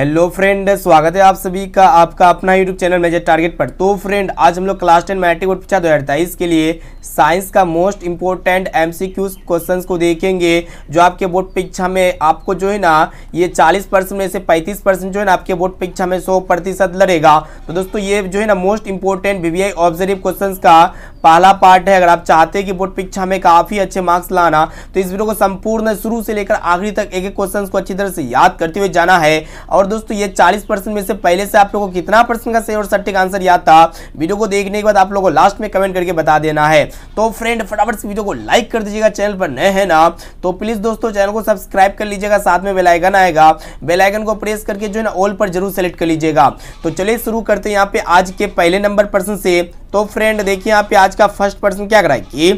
hello friend स्वागत है आप सभी का आपका अपना यूट्यूब चैनल मेजर टारगेट पर तो फ्रेंड आज हम लोग क्लास टेन मैट्रिक बोर्ड पीछा दो हज़ार तेईस के लिए साइंस का मोस्ट इंपॉर्टेंट एमसीक्यूज क्वेश्चंस को देखेंगे जो आपके बोर्ड परीक्षा में आपको जो है ना ये 40 परसेंट में से 35 परसेंट जो है ना आपके बोर्ड परीक्षा में सौ प्रतिशत लड़ेगा तो दोस्तों ये जो है ना most important B objective question का पहला पार्ट है अगर आप चाहते हैं कि बोर्ड परीक्षा में काफ़ी अच्छे मार्क्स लाना तो इस वीडियो को संपूर्ण शुरू से लेकर आखिरी तक एक एक क्वेश्चन को अच्छी तरह से याद करते हुए जाना है और दोस्तों ये चालीस में से पहले से आप लोगों को कितना परसेंट का सही और सटीक आंसर याद था वीडियो को देखने के बाद आप लोगों को लास्ट में कमेंट करके बता देना है तो फ्रेंड फटाफट से वीडियो को लाइक कर दीजिएगा चैनल पर नए है ना तो प्लीज़ दोस्तों चैनल को सब्सक्राइब कर लीजिएगा साथ में बेलाइकन आएगा बेलाइकन को प्रेस करके जो है ना ऑल पर जरूर सेलेक्ट कर लीजिएगा तो चलिए शुरू करते हैं यहाँ पे आज के पहले नंबर पर्सन से तो फ्रेंड देखिए यहाँ पे आज का फर्स्ट पर्सन क्या कराए कि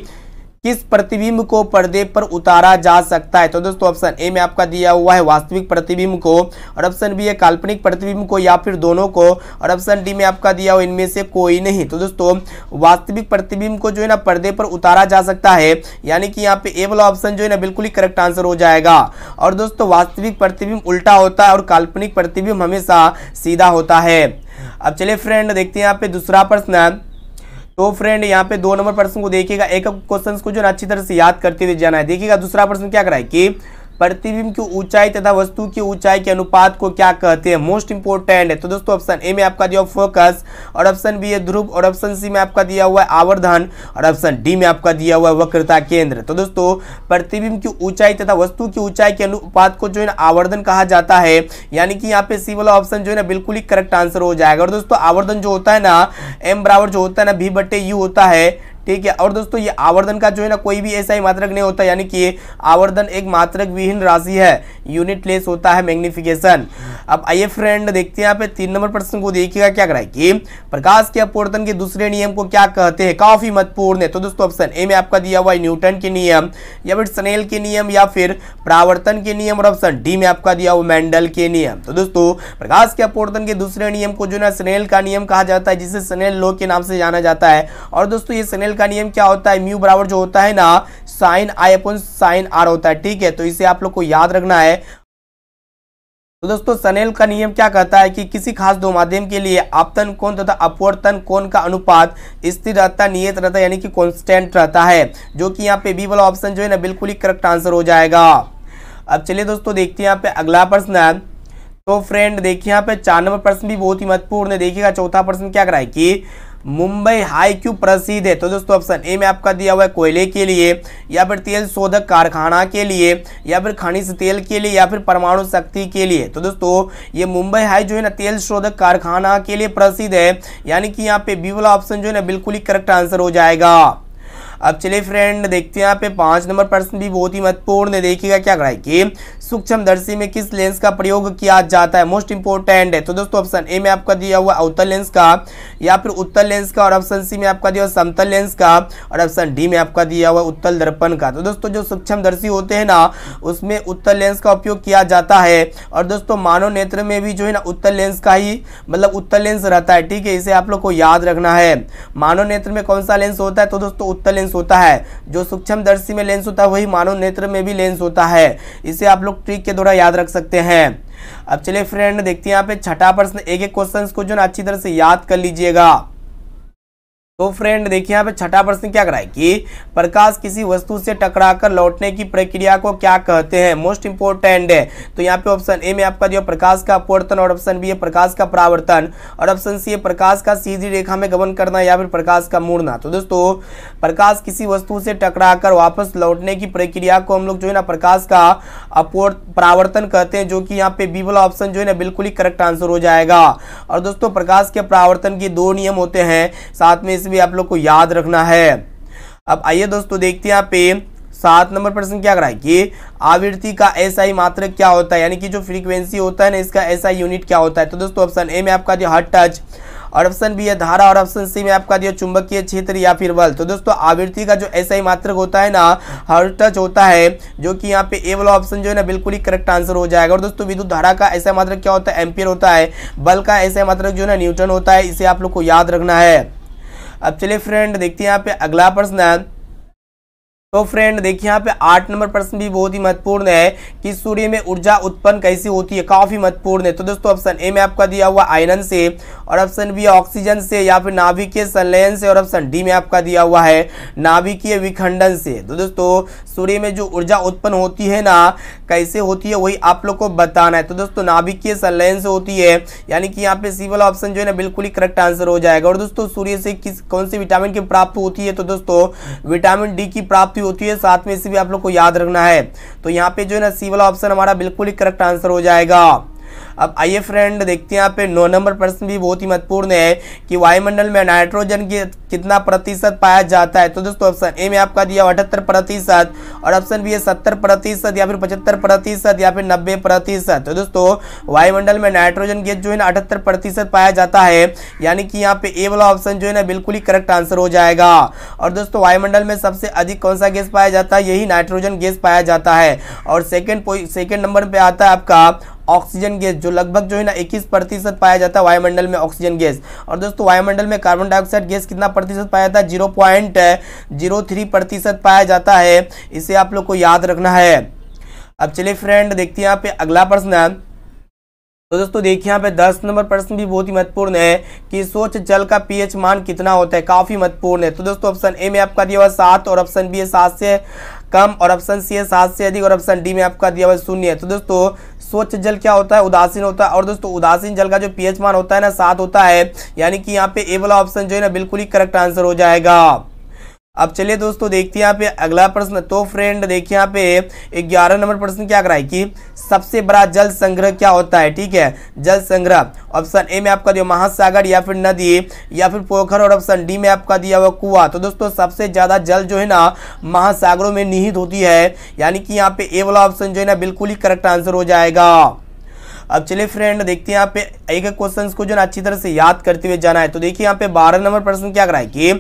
किस प्रतिबिंब को पर्दे पर उतारा जा सकता है तो दोस्तों ऑप्शन ए में आपका दिया हुआ है वास्तविक प्रतिबिंब को और ऑप्शन बी है काल्पनिक प्रतिबिंब को या फिर दोनों को और ऑप्शन डी में आपका दिया हुआ इनमें से कोई नहीं तो दोस्तों वास्तविक प्रतिबिंब को जो है ना पर्दे पर उतारा जा सकता है यानी कि यहाँ पे ए वाला ऑप्शन जो है ना बिल्कुल ही करेक्ट आंसर हो जाएगा और दोस्तों वास्तविक प्रतिबिंब उल्टा होता है और काल्पनिक प्रतिबिंब हमेशा सीधा होता है अब चलिए फ्रेंड देखते हैं यहाँ पे दूसरा प्रश्न तो फ्रेंड यहाँ पे दो नंबर प्रश्न को देखिएगा एक क्वेश्चन को जो अच्छी तरह से याद करते हुए जाना है देखिएगा दूसरा प्रश्न क्या कराए कि प्रतिबिंब की ऊंचाई तथा वस्तु की ऊंचाई के अनुपात को क्या कहते हैं मोस्ट इंपोर्टेंट है तो दोस्तों ऑप्शन ए में आपका दिया फोकस और ऑप्शन बी है ध्रुव और ऑप्शन सी में आपका दिया हुआ है आवर्धन और ऑप्शन डी में आपका दिया हुआ है वक्रता केंद्र तो दोस्तों प्रतिबिंब की ऊंचाई तथा वस्तु की ऊंचाई के अनुपात को जो है ना आवर्धन कहा जाता है यानी कि यहाँ पे सी वाला ऑप्शन जो है ना बिल्कुल ही करेक्ट आंसर हो जाएगा और दोस्तों आवर्धन जो होता है ना एम बराबर जो होता है ना भी बटे यू होता है ठीक है और दोस्तों ये आवर्धन का जो है ना कोई भी ऐसा ही मात्रक नहीं होता यानी कि ये आवर्धन एक मात्रक विहीन राशि है यूनिट लेस होता है मैग्निफिकेशन अब आइए फ्रेंड देखते हैं यहाँ पे तीन नंबर प्रश्न को देखिएगा क्या कराए कि प्रकाश के अपवर्तन के दूसरे नियम को क्या कहते हैं काफी महत्वपूर्ण है तो दोस्तों ऑप्शन ए में आपका दिया हुआ है न्यूटन के नियम या फिर स्नेल के नियम या फिर प्रावर्तन के नियम और ऑप्शन डी में आपका दिया हुआ मैंडल के नियम तो दोस्तों प्रकाश के अपवर्तन के दूसरे नियम को जो ना स्नेल का नियम कहा जाता है जिसे स्नेल लो के नाम से जाना जाता है और दोस्तों ये स्नेल सर्कल का नियम क्या होता है म्यू बराबर जो होता है ना sine I upon sine R होता है ठीक है तो इसे आप लोग को याद रखना है तो दोस्तों सनेल का नियम क्या कहता है कि किसी खास दो माध्यम के लिए आपतन कोण तथा तो अपवर्तन कोण का अनुपात स्थिर रहता नियत रहता यानी कि कांस्टेंट रहता है जो कि यहाँ पे बी वाला ऑप्शन जो है ना बिल्कुल ही करेक्ट आंसर हो जाएगा अब चलिए दोस्तों देखते हैं यहाँ पे अगला प्रश्न है तो फ्रेंड देखिए यहाँ पे चार नंबर प्रश्न भी बहुत ही महत्वपूर्ण है देखिएगा चौथा प्रश्न क्या कराए कि मुंबई हाई क्यों प्रसिद्ध है तो दोस्तों ऑप्शन ए में आपका दिया हुआ है कोयले के लिए या फिर तेल शोधक कारखाना के लिए या फिर खनिज तेल के लिए या फिर परमाणु शक्ति के लिए तो दोस्तों ये मुंबई हाई जो है ना तेल शोधक कारखाना के लिए प्रसिद्ध है यानी कि यहाँ पे बी वाला ऑप्शन जो है ना बिल्कुल ही करेक्ट आंसर हो जाएगा अब चलिए फ्रेंड देखते हैं यहाँ पे पांच नंबर प्रश्न भी बहुत ही महत्वपूर्ण है देखिएगा क्या कराए कि दर्शी में किस लेंस का प्रयोग किया जाता है मोस्ट इंपोर्टेंट है तो दोस्तों ऑप्शन ए में आपका दिया हुआ अवतल लेंस का या फिर उत्तर लेंस का और ऑप्शन सी में आपका दिया हुआ समतल लेंस का और ऑप्शन डी में आपका दिया हुआ उत्तल दर्पण का तो दोस्तों जो सूक्ष्म दर्शी होते हैं ना उसमें उत्तर लेंस का उपयोग किया जाता है और दोस्तों मानव नेत्र में भी जो है ना उत्तर लेंस का ही मतलब उत्तर लेंस रहता है ठीक है इसे आप लोग को याद रखना है मानव नेत्र में कौन सा लेंस होता है तो दोस्तों उत्तर लेंस होता है जो सूक्ष्म दर्शी में लेंस होता है वही मानव नेत्र में भी लेंस होता है इसे आप लोग ट्रिक के द्वारा याद रख सकते हैं अब चलिए फ्रेंड देखते हैं यहाँ पे छठा प्रश्न एक एक क्वेश्चन को जो अच्छी तरह से याद कर लीजिएगा तो फ्रेंड देखिए यहाँ पे छठा प्रश्न क्या कराए कि प्रकाश किसी वस्तु से टकराकर लौटने की प्रक्रिया को क्या कहते हैं मोस्ट इंपोर्टेंट है तो यहाँ पे ऑप्शन ए में आपका जो प्रकाश का अपवर्तन और ऑप्शन बी है प्रकाश का परावर्तन और ऑप्शन सी है प्रकाश का सीधी रेखा में गमन करना या फिर प्रकाश का मुड़ना तो दोस्तों प्रकाश किसी वस्तु से टकरा वापस लौटने की प्रक्रिया को हम लोग जो है ना प्रकाश का अपवर्त परावर्तन कहते हैं जो कि यहाँ पे बी वाला ऑप्शन जो है ना बिल्कुल ही करेक्ट आंसर हो जाएगा और दोस्तों प्रकाश के परावर्तन के दो नियम होते हैं साथ में से भी आप लोग को याद रखना है अब आइए दोस्तों देखते हैं यहाँ पे सात नंबर प्रश्न क्या करा है कि आवृत्ति का ऐसा एसआई मात्रक क्या होता है यानी कि जो फ्रीक्वेंसी होता है ना इसका ऐसा SI यूनिट क्या होता है तो दोस्तों ऑप्शन ए में आपका दिया हट टच और ऑप्शन बी है धारा और ऑप्शन सी में आपका दिया चुंबकीय क्षेत्र या फिर बल तो दोस्तों आवृत्ति का जो ऐसा ही मात्रक होता है ना हर टच होता है जो कि यहाँ पे ए वाला ऑप्शन जो है ना बिल्कुल ही करेक्ट आंसर हो जाएगा और दोस्तों विद्युत धारा का एसआई मात्रक क्या होता है एम्पियर होता है बल का एसआई मात्रक जो है ना न्यूटन होता है इसे आप लोग को याद रखना है अब चलिए फ्रेंड देखते हैं यहाँ पे अगला प्रश्न है तो फ्रेंड देखिए यहाँ पे आठ नंबर प्रश्न भी बहुत ही महत्वपूर्ण है कि सूर्य में ऊर्जा उत्पन्न कैसे होती है काफी महत्वपूर्ण है तो दोस्तों ऑप्शन ए में आपका दिया हुआ आयरन से और ऑप्शन बी ऑक्सीजन से या फिर नाभिकीय संलयन से और ऑप्शन डी में आपका दिया हुआ है नाभिकीय विखंडन से तो दोस्तों सूर्य में जो ऊर्जा उत्पन्न होती है ना कैसे होती है वही आप लोग को बताना है तो दोस्तों नाभिकीय संलयन से होती है यानी कि यहाँ पे सी वाला ऑप्शन जो है ना बिल्कुल ही करेक्ट आंसर हो जाएगा और दोस्तों सूर्य से किस कौन सी विटामिन की प्राप्ति होती है तो दोस्तों विटामिन डी की प्राप्ति होती है साथ में से भी आप लोग को याद रखना है तो यहाँ पे जो है ना सी वाला ऑप्शन हमारा बिल्कुल ही करेक्ट आंसर हो जाएगा अब आइए फ्रेंड देखते हैं यहाँ पे नौ नंबर प्रश्न भी बहुत ही महत्वपूर्ण है कि वायुमंडल में नाइट्रोजन की कितना प्रतिशत पाया जाता है तो दोस्तों ऑप्शन ए में आपका दिया अठहत्तर प्रतिशत और ऑप्शन बी है सत्तर प्रतिशत या फिर पचहत्तर प्रतिशत या फिर नब्बे प्रतिशत तो दोस्तों वायुमंडल में नाइट्रोजन गैस जो है ना अठहत्तर प्रतिशत पाया जाता है यानी कि यहाँ पे ए वाला ऑप्शन जो है ना बिल्कुल ही करेक्ट आंसर हो जाएगा और दोस्तों वायुमंडल में सबसे अधिक कौन सा गैस पाया जाता है यही नाइट्रोजन गैस पाया जाता है और सेकेंड सेकेंड नंबर पर आता है आपका ऑक्सीजन गैस जो लगभग जो है ना इक्कीस प्रतिशत पाया जाता है वायुमंडल में ऑक्सीजन गैस और दोस्तों वायुमंडल में कार्बन डाइऑक्साइड गैस कितना प्रतिशत पाया जाता है जीरो पॉइंट जीरो थ्री प्रतिशत पाया जाता है इसे आप लोग को याद रखना है अब चलिए फ्रेंड देखते हैं यहाँ पे अगला प्रश्न है तो दोस्तों देखिए यहाँ पे दस नंबर प्रश्न भी बहुत ही महत्वपूर्ण है कि स्वच्छ जल का पीएच मान कितना होता है काफी महत्वपूर्ण है तो दोस्तों ऑप्शन ए में आपका दिया हुआ सात और ऑप्शन बी है सात से कम और ऑप्शन सी है सात से अधिक और ऑप्शन डी में आपका दिया हुआ शून्य है तो दोस्तों स्वच्छ जल क्या होता है उदासीन होता है और दोस्तों उदासीन जल का जो पीएच मान होता है ना सात होता है यानी कि यहाँ पे ए वाला ऑप्शन जो है ना बिल्कुल ही करेक्ट आंसर हो जाएगा अब चलिए दोस्तों देखते हैं यहाँ पे अगला प्रश्न तो फ्रेंड देखिए यहाँ पे ग्यारह नंबर प्रश्न क्या कराए कि सबसे बड़ा जल संग्रह क्या होता है ठीक है जल संग्रह ऑप्शन ए में आपका दिया महासागर या फिर नदी या फिर पोखर और ऑप्शन डी में आपका दिया हुआ कुआ तो दोस्तों सबसे ज़्यादा जल जो है ना महासागरों में निहित होती है यानी कि यहाँ पे ए वाला ऑप्शन जो है ना बिल्कुल ही करेक्ट आंसर हो जाएगा अब चलिए फ्रेंड देखते हैं यहाँ पे एक एक क्वेश्चन को जो अच्छी तरह से याद करते हुए जाना है तो देखिए यहाँ पे बारह नंबर प्रश्न क्या कराए कि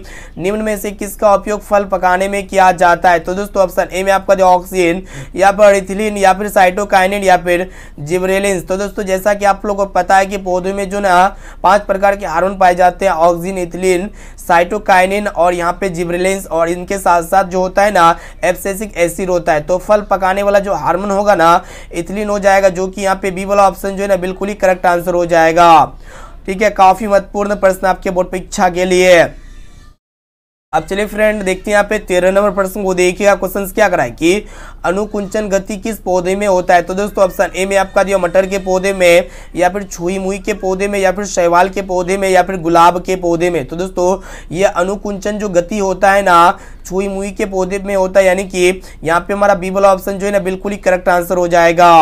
निम्न में से किसका उपयोग फल पकाने में किया जाता है तो दोस्तों ऑप्शन ए में आपका जो ऑक्सीजन या फिर इथिलीन या फिर साइटोकाइनिन या फिर जिब्रेलिन्स तो दोस्तों जैसा कि आप लोगों को पता है कि पौधे में जो ना पांच प्रकार के हार्मोन पाए जाते हैं ऑक्सीजन इथिलीन साइटोकाइनिन और यहाँ पे जिब्रिलेंस और इनके साथ साथ जो होता है ना एब्सेसिक एसिड होता है तो फल पकाने वाला जो हार्मोन होगा ना इथिलीन हो जाएगा जो कि यहाँ पे बी वाला ऑप्शन जो है ना बिल्कुल ही करेक्ट आंसर हो जाएगा ठीक है काफ़ी महत्वपूर्ण प्रश्न आपके बोर्ड परीक्षा के लिए अब चलिए फ्रेंड देखते हैं यहाँ पे तेरह नंबर प्रश्न को देखिएगा क्वेश्चन क्या करा है कि अनुकुंचन गति किस पौधे में होता है तो दोस्तों ऑप्शन ए में आपका दिया मटर के पौधे में या फिर छुई मुई के पौधे में या फिर शैवाल के पौधे में या फिर गुलाब के पौधे में तो दोस्तों ये अनुकुंचन जो गति होता है ना छुई मुई के पौधे में होता है यानी कि यहाँ पे हमारा बी वाला ऑप्शन जो है ना बिल्कुल ही करेक्ट आंसर हो जाएगा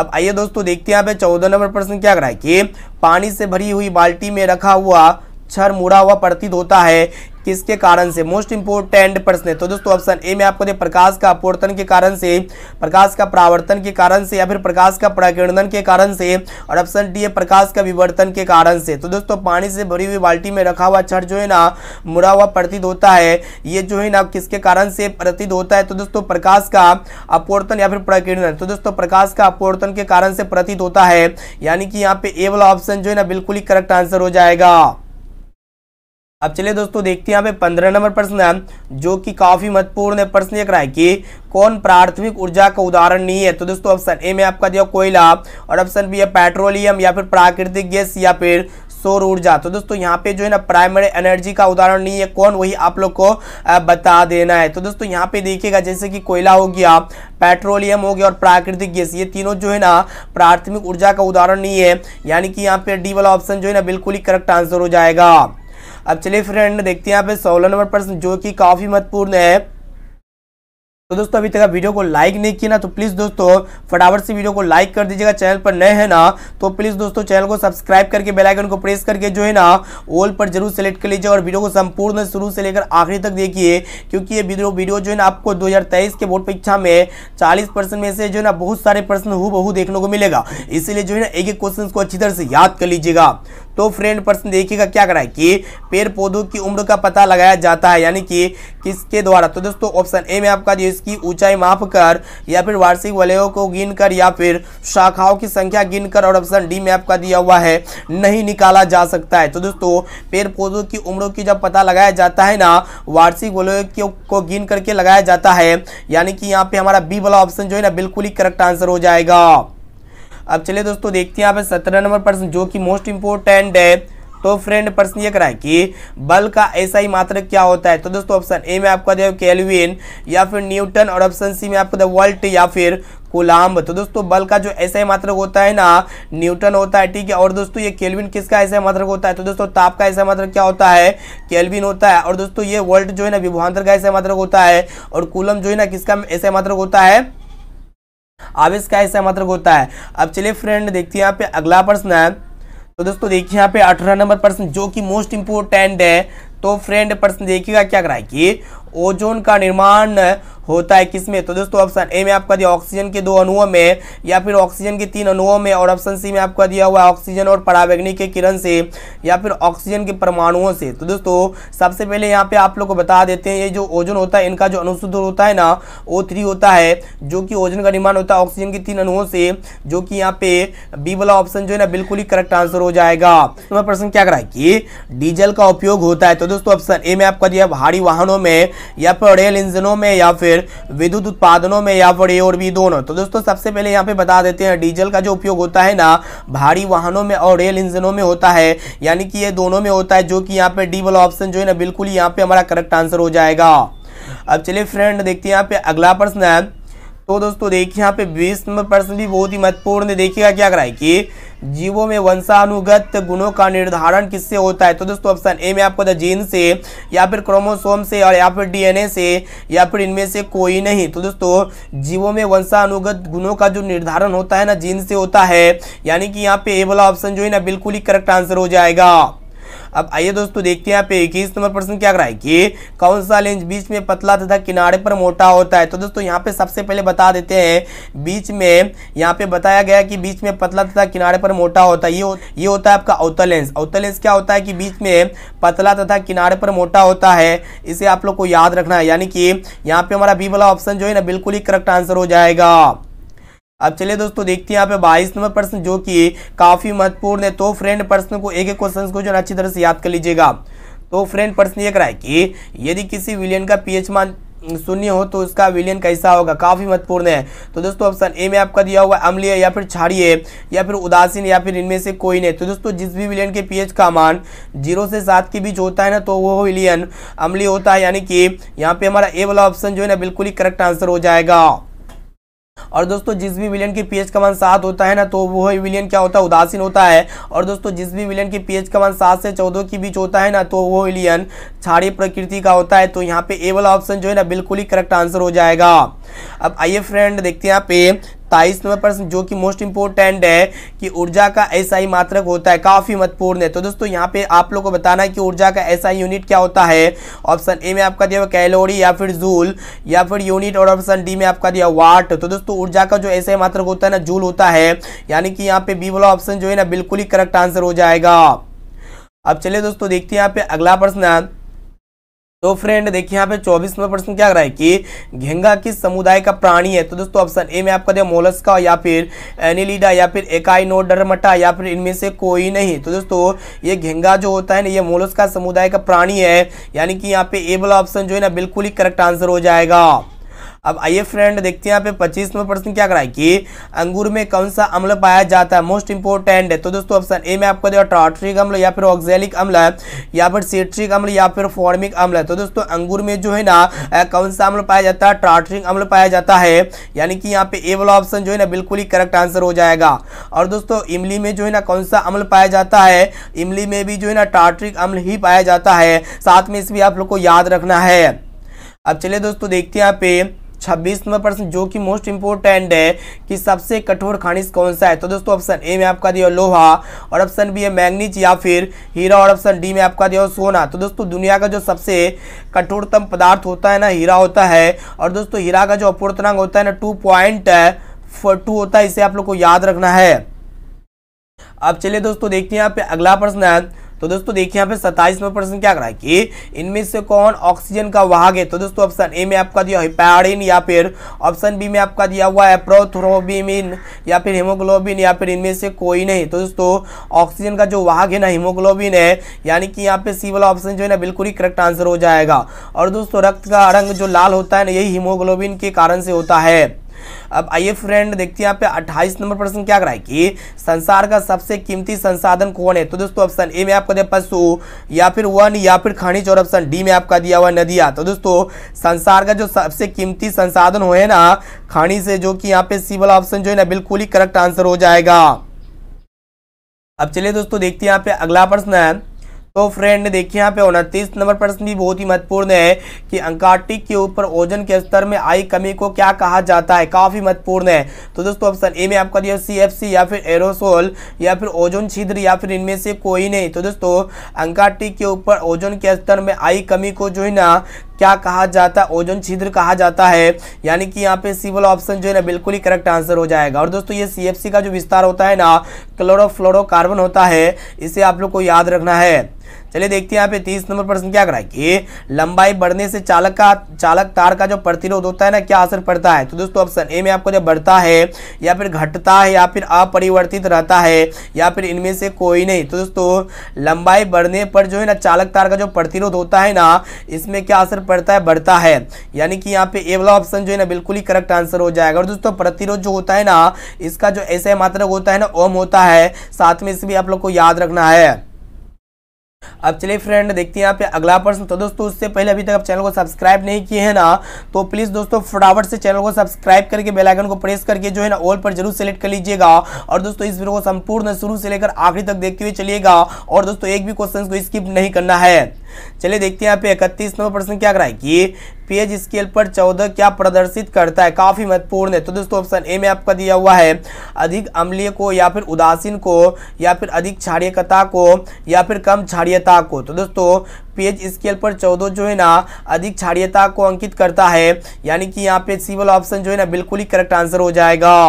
अब आइए दोस्तों देखते हैं यहाँ पे चौदह नंबर प्रश्न क्या करा है कि पानी से भरी हुई बाल्टी में रखा हुआ अक्षर मुड़ा हुआ प्रतीत होता है किसके कारण से मोस्ट इंपोर्टेंट प्रश्न है तो दोस्तों ऑप्शन ए में आपको दे प्रकाश का अपवर्तन के कारण से प्रकाश का परावर्तन के कारण से या फिर प्रकाश का प्रकीर्णन के कारण से और ऑप्शन डी है प्रकाश का विवर्तन के कारण से तो दोस्तों पानी से भरी हुई बाल्टी में रखा हुआ छठ जो है ना मुड़ा हुआ प्रतीत होता है ये जो है ना किसके कारण से प्रतीत होता है तो दोस्तों प्रकाश का अपवर्तन या फिर प्रकीर्णन तो दोस्तों प्रकाश का अपवर्तन के कारण से प्रतीत होता है यानी कि यहाँ पे ए वाला ऑप्शन जो है ना बिल्कुल ही करेक्ट आंसर हो जाएगा अब चलिए दोस्तों देखते हैं यहाँ पे पंद्रह नंबर प्रश्न है जो कि काफी महत्वपूर्ण प्रश्न एक रहा है कि कौन प्राथमिक ऊर्जा का उदाहरण नहीं है तो दोस्तों ऑप्शन ए में आपका दिया कोयला और ऑप्शन बी है पेट्रोलियम या फिर प्राकृतिक गैस या फिर सौर ऊर्जा तो दोस्तों यहाँ पे जो है ना प्राइमरी एनर्जी का उदाहरण नहीं है कौन वही आप लोग को बता देना है तो दोस्तों यहाँ पे देखिएगा जैसे कि कोयला हो गया पेट्रोलियम हो गया और प्राकृतिक गैस ये तीनों जो है ना प्राथमिक ऊर्जा का उदाहरण नहीं है यानी कि यहाँ पे डी वाला ऑप्शन जो है ना बिल्कुल ही करेक्ट आंसर हो जाएगा अब चलिए फ्रेंड देखते हैं यहाँ पे सोलह नंबर प्रश्न जो कि काफ़ी महत्वपूर्ण है तो दोस्तों अभी तक वीडियो को लाइक नहीं किया ना तो प्लीज़ दोस्तों फटाफट से वीडियो को लाइक कर दीजिएगा चैनल पर नए हैं ना तो प्लीज़ दोस्तों चैनल को सब्सक्राइब करके बेल आइकन को प्रेस करके जो है ना ऑल पर जरूर सेलेक्ट कर लीजिए और वीडियो को संपूर्ण शुरू से लेकर आखिरी तक देखिए क्योंकि ये वीडियो वीडियो जो है ना आपको दो के बोर्ड परीक्षा में चालीस में से जो है ना बहुत सारे प्रश्न हु देखने को मिलेगा इसीलिए जो है ना एक एक क्वेश्चन को अच्छी तरह से याद कर लीजिएगा तो फ्रेंड पर्सन देखिएगा क्या करा है कि पेड़ पौधों की उम्र का पता लगाया जाता है यानी कि किसके द्वारा तो दोस्तों ऑप्शन ए में आपका जो इसकी ऊंचाई माप कर या फिर वार्षिक वलयों को गिनकर या फिर शाखाओं की संख्या गिनकर और ऑप्शन डी में आपका दिया हुआ है नहीं निकाला जा सकता है तो दोस्तों पेड़ पौधों की उम्रों की जब पता लगाया जाता है ना वार्षिक वलयों को गिन करके लगाया जाता है यानी कि यहाँ पे हमारा बी वाला ऑप्शन जो है ना बिल्कुल ही करेक्ट आंसर हो जाएगा अब चलिए दोस्तों देखते हैं यहाँ पे सत्रह नंबर प्रश्न जो कि मोस्ट इंपोर्टेंट है तो फ्रेंड प्रश्न ये कराए कि बल का ऐसा ही मात्र क्या होता है तो दोस्तों ऑप्शन ए में आपका दिया कैलविन या फिर न्यूटन और ऑप्शन सी में आपको दिया वोल्ट या फिर कोलाम्ब तो दोस्तों बल का जो ऐसा ही मात्रक होता है ना न्यूटन होता है ठीक है और दोस्तों ये केल्विन किसका ऐसा मात्रक होता है तो दोस्तों ताप का ऐसा मात्रक क्या होता है केल्विन होता है और दोस्तों ये वोल्ट जो है ना विभवान्तर का ऐसा मात्रक होता है और कुलम जो है ना किसका ऐसा मात्रक होता है आवेश का ऐसा मतलब होता है अब चलिए फ्रेंड देखते हैं यहाँ पे अगला प्रश्न है तो दोस्तों देखिए यहाँ पे अठारह नंबर प्रश्न जो कि मोस्ट इंपोर्टेंट है तो फ्रेंड प्रश्न देखिएगा क्या कराएगी ओजोन का निर्माण होता है किसमें तो दोस्तों ऑप्शन ए में आपका दिया ऑक्सीजन के दो अणुओं में या फिर ऑक्सीजन के तीन अणुओं में और ऑप्शन सी में आपका दिया हुआ ऑक्सीजन और परावैग्नि के किरण से या फिर ऑक्सीजन के परमाणुओं से तो दोस्तों सबसे पहले यहाँ पे आप लोग को बता देते हैं ये जो ओजोन होता है इनका जो अनुशुद्ध होता है ना ओ होता है जो कि ओजन का निर्माण होता है ऑक्सीजन के तीन अणुओं से जो कि यहाँ पे बी वाला ऑप्शन जो है ना बिल्कुल ही करेक्ट आंसर हो जाएगा तो प्रश्न क्या करा कि डीजल का उपयोग होता है तो दोस्तों ऑप्शन ए में आपका दिया भारी वाहनों में या फिर रेल इंजनों में या फिर विद्युत उत्पादनों में या फिर ये और भी दोनों तो दोस्तों सबसे पहले यहाँ पे बता देते हैं डीजल का जो उपयोग होता है ना भारी वाहनों में और रेल इंजनों में होता है यानी कि ये दोनों में होता है जो कि यहाँ पे डी वाला ऑप्शन जो है ना बिल्कुल यहाँ पे हमारा करेक्ट आंसर हो जाएगा अब चलिए फ्रेंड देखते हैं यहाँ पे अगला प्रश्न है तो दोस्तों देखिए यहाँ पे बीस प्रश्न भी बहुत ही महत्वपूर्ण देखिएगा क्या कराए कि जीवों में वंशानुगत गुणों का निर्धारण किससे होता है तो दोस्तों ऑप्शन ए में आपको जीन से या फिर क्रोमोसोम से और या फिर डीएनए से या फिर इनमें से कोई नहीं तो दोस्तों जीवों में वंशानुगत गुणों का जो निर्धारण होता है ना जीन से होता है यानी कि यहाँ पे ए वाला ऑप्शन जो है ना बिल्कुल ही करेक्ट आंसर हो जाएगा अब आइए दोस्तों देखते हैं यहाँ पे इक्कीस नंबर प्रश्न क्या कराए कि कौन सा लेंस बीच में पतला तथा किनारे पर मोटा होता है तो दोस्तों यहाँ पे सबसे पहले बता देते हैं बीच में यहाँ पे बताया गया कि बीच में पतला तथा किनारे पर मोटा होता है ये ये होता है आपका अवतल लेंस अवतल लेंस क्या होता है कि बीच में पतला तथा किनारे पर मोटा होता है इसे आप लोग को याद रखना है यानी कि यहाँ पे हमारा बी वाला ऑप्शन जो है ना बिल्कुल ही करेक्ट आंसर हो जाएगा अब चलिए दोस्तों देखते हैं यहाँ पे बाईस नंबर प्रश्न जो कि काफी महत्वपूर्ण है तो फ्रेंड प्रश्न को एक एक क्वेश्चन को जो अच्छी तरह से याद कर लीजिएगा तो फ्रेंड प्रश्न ये कराए कि यदि किसी विलियन का पीएच मान शून्य हो तो उसका विलियन कैसा होगा काफ़ी महत्वपूर्ण है तो दोस्तों ऑप्शन ए में आपका दिया हुआ अम्लीय या फिर छाड़िए या फिर उदासीन या फिर इनमें से कोई नहीं तो दोस्तों जिस भी विलियन के पीएच का मान जीरो से सात के बीच होता है ना तो वो विलियन अम्लीय होता है यानी कि यहाँ पे हमारा ए वाला ऑप्शन जो है ना बिल्कुल ही करेक्ट आंसर हो जाएगा और दोस्तों जिस भी विलियन की पीएच का मान सात होता है ना तो वो विलियन क्या होता है उदासीन होता है और दोस्तों जिस भी विलियन की पीएच का मान सात से चौदह के बीच होता है ना तो वो विलियन छाड़ी प्रकृति का होता है तो यहाँ पे ए वाला ऑप्शन जो है ना बिल्कुल ही करेक्ट आंसर हो जाएगा अब आइए फ्रेंड देखते हैं यहाँ पे तेईस नंबर प्रश्न जो कि मोस्ट इंपोर्टेंट है कि ऊर्जा का ऐसा ही मात्रक होता है काफ़ी महत्वपूर्ण है तो दोस्तों यहाँ पे आप लोग को बताना है कि ऊर्जा का ऐसा यूनिट क्या होता है ऑप्शन ए में आपका दिया कैलोरी या फिर जूल या फिर यूनिट और ऑप्शन डी में आपका दिया वाट तो दोस्तों ऊर्जा का जो ऐसा ही मात्रक होता है ना जूल होता है यानी कि यहाँ पे बी वाला ऑप्शन जो है ना बिल्कुल ही करेक्ट आंसर हो जाएगा अब चलिए दोस्तों देखते हैं यहाँ पे अगला प्रश्न तो फ्रेंड देखिए यहाँ पे चौबीस नंबर प्रश्न क्या कर रहा है कि घेंगा किस समुदाय का प्राणी है तो दोस्तों ऑप्शन ए में आपका दिया मोलस्का या फिर एनिलीडा या फिर डरमटा या फिर इनमें से कोई नहीं तो दोस्तों ये घेंगा जो होता है ना ये मोलस्का समुदाय का प्राणी है यानी कि यहाँ पे ए वाला ऑप्शन जो है ना बिल्कुल ही करेक्ट आंसर हो जाएगा अब आइए फ्रेंड देखते हैं यहाँ पे पच्चीस नंबर प्रश्न क्या कराए कि अंगूर में कौन सा अम्ल पाया जाता है मोस्ट इंपोर्टेंट है तो दोस्तों ऑप्शन ए में आपको दिया ट्राट्रिक अम्ल या फिर ऑक्जेलिक अम्ल या फिर सीट्रिक अम्ल या फिर फॉर्मिक अम्ल तो दोस्तों अंगूर में जो है ना कौन सा अम्ल पाया जाता है ट्राट्रिक अम्ल पाया जाता है यानी कि यहाँ पे ए वाला ऑप्शन जो है ना बिल्कुल ही करेक्ट आंसर हो जाएगा और दोस्तों इमली में जो है ना कौन सा अम्ल पाया जाता है इमली में भी जो है ना टार्ट्रिक अम्ल ही पाया जाता है साथ में इस भी आप लोग को याद रखना है अब चलिए दोस्तों देखते हैं यहाँ पे नंबर प्रश्न जो कि मोस्ट इंपोर्टेंट है कि सबसे कठोर खनिज कौन सा है तो दोस्तों ऑप्शन ए में आपका दिया लोहा और ऑप्शन बी है मैंगनीज या फिर हीरा और ऑप्शन डी में आपका दिया सोना तो दोस्तों दुनिया का जो सबसे कठोरतम पदार्थ होता है ना हीरा होता है और दोस्तों हीरा का जो अपूर्तनांग होता है ना टू पॉइंट टू होता है इसे आप लोग को याद रखना है अब चलिए दोस्तों देखते हैं यहाँ पे अगला प्रश्न है तो दोस्तों देखिए यहाँ पे सत्ताईसवा प्रश्न क्या करा है कि इनमें से कौन ऑक्सीजन का वाहक है तो दोस्तों ऑप्शन ए में आपका दिया हिपैडिन या फिर ऑप्शन बी में आपका दिया हुआ है या फिर हिमोग्लोबिन या फिर इनमें से कोई नहीं तो दोस्तों ऑक्सीजन का जो वाहक है ना हिमोग्लोबिन है यानी कि यहाँ पे सी वाला ऑप्शन जो है ना बिल्कुल ही करेक्ट आंसर हो जाएगा और दोस्तों रक्त का रंग जो लाल होता है ना यही हिमोग्लोबिन के कारण से होता है अब आइए फ्रेंड देखते हैं पे 28 नंबर प्रश्न क्या कराए कि संसार का सबसे कीमती संसाधन कौन है तो दोस्तों ऑप्शन ए में आपका दिया पशु या फिर वन या फिर खनिज और ऑप्शन डी में आपका दिया हुआ नदिया तो दोस्तों संसार का जो सबसे कीमती संसाधन हो है ना खनिज से जो कि यहाँ पे सी वाला ऑप्शन जो है ना बिल्कुल ही करेक्ट आंसर हो जाएगा अब चलिए दोस्तों देखते हैं यहाँ पे अगला प्रश्न है तो फ्रेंड देखिए यहाँ पे उनतीस नंबर प्रश्न भी बहुत ही महत्वपूर्ण है कि अंकार्टिक के ऊपर ओजन के स्तर में आई कमी को क्या कहा जाता है काफ़ी महत्वपूर्ण है तो दोस्तों ऑप्शन ए में आपका दिया सी या फिर एरोसोल या फिर ओजोन छिद्र या फिर इनमें से कोई नहीं तो दोस्तों अंकार्टिक के ऊपर ओजोन के स्तर में आई कमी को जो है ना क्या कहा जाता है ओजोन छिद्र कहा जाता है यानी कि यहाँ पे सी वाला ऑप्शन जो है ना बिल्कुल ही करेक्ट आंसर हो जाएगा और दोस्तों ये सी का जो विस्तार होता है ना क्लोरोफ्लोरोकार्बन होता है इसे आप लोग को याद रखना है चलिए देखते हैं यहाँ पे तीस नंबर प्रश्न क्या कराए कि लंबाई बढ़ने से चालक का चालक तार का जो प्रतिरोध होता है ना क्या असर पड़ता है तो दोस्तों ऑप्शन ए में आपको जब बढ़ता है या फिर घटता है या फिर अपरिवर्तित रहता है या फिर इनमें से कोई नहीं तो दोस्तों लंबाई बढ़ने पर जो है ना चालक तार का जो प्रतिरोध होता है ना इसमें क्या असर पड़ता है बढ़ता है यानी कि यहाँ पे ए वाला ऑप्शन जो है ना बिल्कुल ही करेक्ट आंसर हो जाएगा और दोस्तों प्रतिरोध जो होता है ना इसका जो ऐसे मात्र होता है ना ओम होता है साथ में इसे भी आप लोग को याद रखना है अब चलिए फ्रेंड देखते हैं यहाँ पे अगला प्रश्न तो दोस्तों उससे पहले अभी तक आप चैनल को सब्सक्राइब नहीं किए हैं ना तो प्लीज़ दोस्तों फटाफट से चैनल को सब्सक्राइब करके बेल आइकन को प्रेस करके जो है ना ऑल पर जरूर सेलेक्ट कर लीजिएगा और दोस्तों इस वीडियो को संपूर्ण शुरू से लेकर आखिरी तक देखते हुए चलिएगा और दोस्तों एक भी क्वेश्चन को स्किप नहीं करना है चलिए देखते हैं यहाँ पे इकतीस नंबर प्रश्न क्या कराए कि पेज स्केल पर चौदह क्या प्रदर्शित करता है काफी महत्वपूर्ण है तो दोस्तों ऑप्शन ए में आपका दिया हुआ है अधिक अम्लीय को या फिर उदासीन को या फिर अधिक क्षारियता को या फिर कम क्षारियता को तो दोस्तों पेज स्केल पर चौदह जो है ना अधिक क्षारियता को अंकित करता है यानी कि यहाँ पे सी वाला ऑप्शन जो है ना बिल्कुल ही करेक्ट आंसर हो जाएगा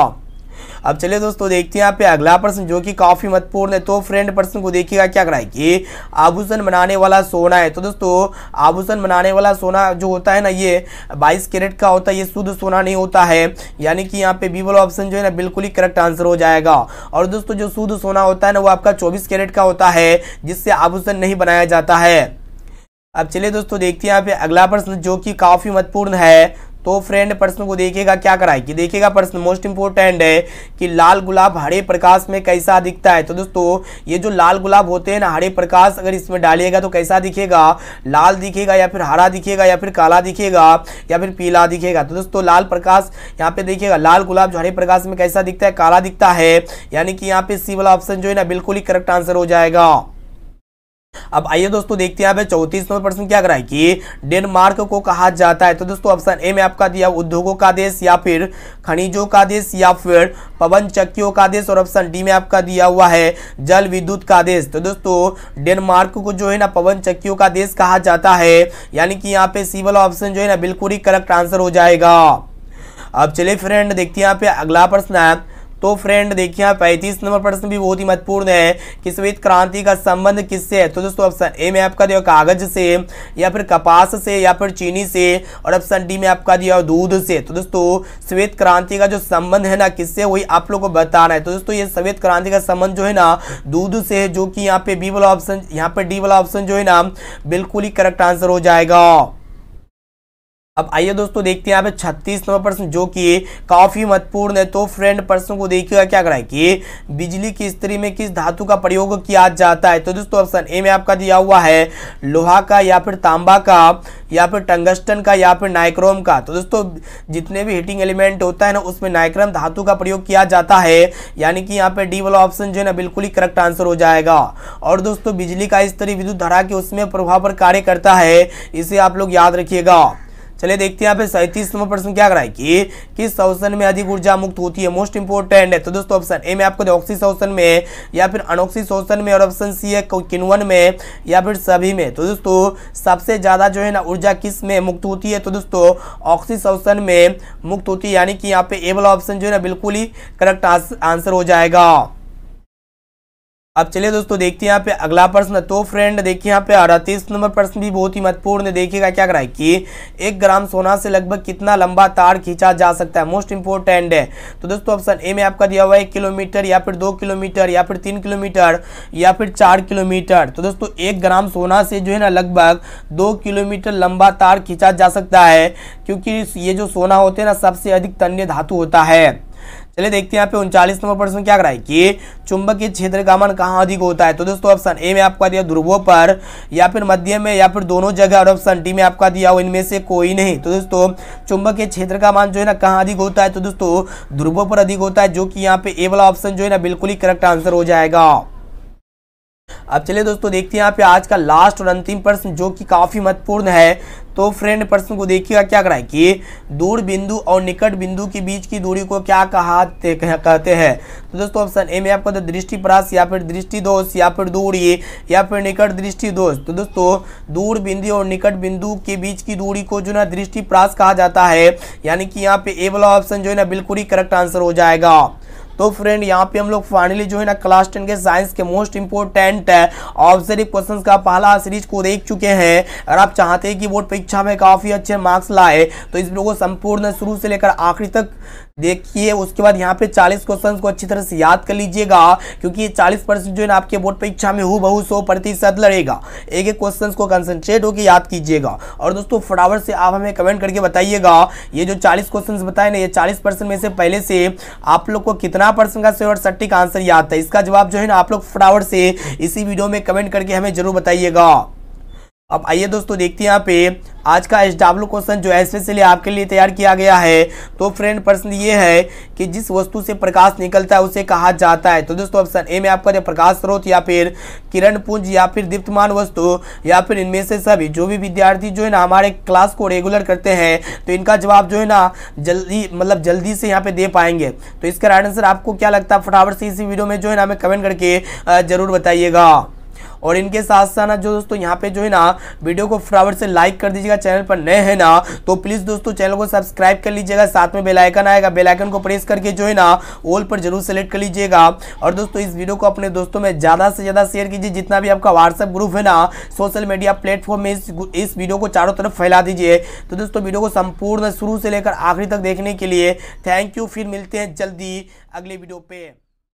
अब चलिए दोस्तों देखते हैं यहाँ पे अगला प्रश्न जो कि काफ़ी महत्वपूर्ण है तो फ्रेंड प्रश्न को देखिएगा क्या कराए कि आभूषण बनाने वाला सोना है तो दोस्तों आभूषण बनाने वाला सोना जो होता है ना ये बाईस कैरेट का होता है ये शुद्ध सोना नहीं होता है यानी कि यहाँ पे बी वाला ऑप्शन जो है ना बिल्कुल ही करेक्ट आंसर हो जाएगा और दोस्तों जो शुद्ध सोना होता है ना वो आपका चौबीस कैरेट का होता है जिससे आभूषण नहीं बनाया जाता है अब चलिए दोस्तों देखते हैं यहाँ पे अगला प्रश्न जो कि काफ़ी महत्वपूर्ण है तो फ्रेंड प्रश्न को देखिएगा क्या कराए कि देखिएगा प्रश्न मोस्ट इंपोर्टेंट है कि लाल गुलाब हरे प्रकाश में कैसा दिखता है तो दोस्तों ये जो लाल गुलाब होते हैं ना हरे प्रकाश अगर इसमें डालिएगा तो कैसा दिखेगा लाल दिखेगा या फिर हरा दिखेगा या फिर काला दिखेगा या फिर पीला दिखेगा तो दोस्तों लाल प्रकाश यहाँ पे देखिएगा लाल गुलाब जो हरे प्रकाश में कैसा दिखता है काला दिखता है यानी कि यहाँ पे सी वाला ऑप्शन जो है ना बिल्कुल ही करेक्ट आंसर हो जाएगा अब आइए दोस्तों देखते हैं चौतीस नंबर प्रश्न क्या करा कि डेनमार्क को कहा जाता है तो दोस्तों ऑप्शन ए में आपका दिया उद्योगों का देश या फिर खनिजों का देश या फिर पवन चक्कियों का देश और ऑप्शन डी में आपका दिया हुआ है जल विद्युत का देश तो दोस्तों डेनमार्क को जो है ना पवन चक्कियों का देश कहा जाता है यानी कि यहाँ पे सी वाला ऑप्शन जो है ना बिल्कुल ही करेक्ट आंसर हो जाएगा अब चलिए फ्रेंड देखते हैं यहाँ पे अगला प्रश्न है तो फ्रेंड देखिए पैंतीस नंबर प्रश्न भी बहुत ही महत्वपूर्ण है कि श्वेत क्रांति का संबंध किससे है तो दोस्तों ऑप्शन ए में आपका दिया कागज से या फिर कपास से या फिर चीनी से और ऑप्शन डी में आपका दिया दूध से तो दोस्तों श्वेत क्रांति का जो संबंध है ना किससे वही आप लोग को बताना है तो दोस्तों ये श्वेत क्रांति का संबंध जो है ना दूध से है जो कि यहाँ पे बी वाला ऑप्शन यहाँ पे डी वाला ऑप्शन जो है ना बिल्कुल ही करेक्ट आंसर हो जाएगा अब आइए दोस्तों देखते हैं यहाँ पे छत्तीस नंबर प्रश्न जो कि काफी महत्वपूर्ण है तो फ्रेंड प्रश्न को देखिएगा क्या करा है कि बिजली की स्त्री में किस धातु का प्रयोग किया जाता है तो दोस्तों ऑप्शन ए में आपका दिया हुआ है लोहा का या फिर तांबा का या फिर टंगस्टन का या फिर नाइक्रोम का तो दोस्तों जितने भी हीटिंग एलिमेंट होता है ना उसमें नाइक्रोम धातु का प्रयोग किया जाता है यानी कि यहाँ पे डी वाला ऑप्शन जो है ना बिल्कुल ही करेक्ट आंसर हो जाएगा और दोस्तों बिजली का स्त्री विद्युत धारा के उसमें प्रभाव पर कार्य करता है इसे आप लोग याद रखिएगा चलिए देखते हैं यहाँ पे नंबर प्रश्न क्या कराए कि किस शोषण में अधिक ऊर्जा मुक्त होती है मोस्ट इंपोर्टेंट है तो दोस्तों ऑप्शन ए में आपको ऑक्सी शोषण में या फिर अनोक्सी शोषण में और ऑप्शन सी है किनवन में या फिर सभी में तो दोस्तों सबसे ज़्यादा जो है ना ऊर्जा किस में मुक्त होती है तो दोस्तों ऑक्सी शोषण में मुक्त होती है यानी कि यहाँ पे ए वाला ऑप्शन जो है ना बिल्कुल ही करेक्ट आंसर हो जाएगा अब चलिए दोस्तों देखते हैं यहाँ पे अगला प्रश्न तो फ्रेंड देखिए यहाँ पे अड़तीस नंबर प्रश्न भी बहुत ही महत्वपूर्ण है देखिएगा क्या कराए कि एक ग्राम सोना से लगभग कितना लंबा तार खींचा जा सकता है मोस्ट इंपोर्टेंट है तो दोस्तों ऑप्शन ए में आपका दिया हुआ है किलोमीटर या फिर दो किलोमीटर या फिर तीन किलोमीटर या फिर चार किलोमीटर तो दोस्तों एक ग्राम सोना से जो है ना लगभग दो किलोमीटर लंबा तार खींचा जा सकता है क्योंकि ये जो सोना होते हैं ना सबसे अधिक तन्य धातु होता है चलिए देखते हैं यहाँ पे उनचालीस नंबर प्रश्न क्या कराए कि चुंबकीय क्षेत्र का मन कहाँ अधिक होता है तो दोस्तों ऑप्शन ए में आपका दिया ध्रुवों पर या फिर मध्य में या फिर दोनों जगह और ऑप्शन डी में आपका दिया हो इनमें से कोई नहीं तो दोस्तों चुंबकीय क्षेत्र का मान जो है ना कहाँ अधिक होता है तो दोस्तों ध्रुवों पर अधिक होता है जो कि यहाँ पे ए वाला ऑप्शन जो है ना बिल्कुल ही करेक्ट आंसर हो जाएगा अब चलिए दोस्तों देखते हैं यहाँ पे आज का लास्ट और अंतिम प्रश्न जो कि काफी महत्वपूर्ण है तो फ्रेंड प्रश्न को देखिएगा क्या कराए कि दूर बिंदु और निकट बिंदु के बीच की दूरी को क्या कहा कहते हैं तो दोस्तों ऑप्शन ए में आपका तो दृष्टि परास या फिर दृष्टि दोष या फिर दूरी या फिर निकट दृष्टि दोष तो दोस्तों दूर बिंदु और निकट बिंदु के बीच की दूरी को जो ना दृष्टि परास कहा जाता है यानी कि यहाँ पे ए वाला ऑप्शन जो है ना बिल्कुल ही करेक्ट आंसर हो जाएगा तो फ्रेंड यहाँ पे हम लोग फाइनली जो है ना क्लास टेन के साइंस के मोस्ट इंपोर्टेंट ऑब्जर्व क्वेश्चन का पहला सीरीज को देख चुके हैं अगर आप चाहते हैं कि बोर्ड परीक्षा में काफ़ी अच्छे मार्क्स लाए तो इस वीडियो को संपूर्ण शुरू से लेकर आखिरी तक देखिए उसके बाद यहाँ पे 40 क्वेश्चन को अच्छी तरह से याद कर लीजिएगा क्योंकि ये 40 परसेंट जो है आपके बोर्ड परीक्षा में हु बहु सौ प्रतिशत लड़ेगा एक एक क्वेश्चन को कंसनट्रेट होकर याद कीजिएगा और दोस्तों फटावट से आप हमें कमेंट करके बताइएगा ये जो चालीस क्वेश्चन बताए ना ये चालीस में से पहले से आप लोग को कितना परसेंट का सेवर सटीक आंसर याद था इसका जवाब जो है ना आप लोग फटावट से इसी वीडियो में कमेंट करके हमें जरूर बताइएगा अब आइए दोस्तों देखते हैं यहाँ पे आज का एस डब्ल्यू क्वेश्चन जो स्पेशली आपके लिए तैयार किया गया है तो फ्रेंड प्रश्न ये है कि जिस वस्तु से प्रकाश निकलता है उसे कहा जाता है तो दोस्तों ऑप्शन ए में आपका जो प्रकाश स्रोत या फिर किरण पुंज या फिर दीप्तमान वस्तु या फिर इनमें से सभी जो भी विद्यार्थी जो है ना हमारे क्लास को रेगुलर करते हैं तो इनका जवाब जो है ना जल्दी मतलब जल्दी से यहाँ पे दे पाएंगे तो इसका राइट आंसर आपको क्या लगता है फटाफट से इसी वीडियो में जो है ना हमें कमेंट करके जरूर बताइएगा और इनके साथ साथ जो दोस्तों यहाँ पे जो है ना वीडियो को फटाफट से लाइक कर दीजिएगा चैनल पर नए है ना तो प्लीज़ दोस्तों चैनल को सब्सक्राइब कर लीजिएगा साथ में बेलाइकन आएगा बेलाइकन को प्रेस करके जो है ना ऑल पर जरूर सेलेक्ट कर लीजिएगा और दोस्तों इस वीडियो को अपने दोस्तों में ज़्यादा से ज़्यादा शेयर कीजिए जितना भी आपका व्हाट्सएप ग्रुप है ना सोशल मीडिया प्लेटफॉर्म में इस, इस वीडियो को चारों तरफ फैला दीजिए तो दोस्तों वीडियो को संपूर्ण शुरू से लेकर आखिरी तक देखने के लिए थैंक यू फिर मिलते हैं जल्दी अगले वीडियो पे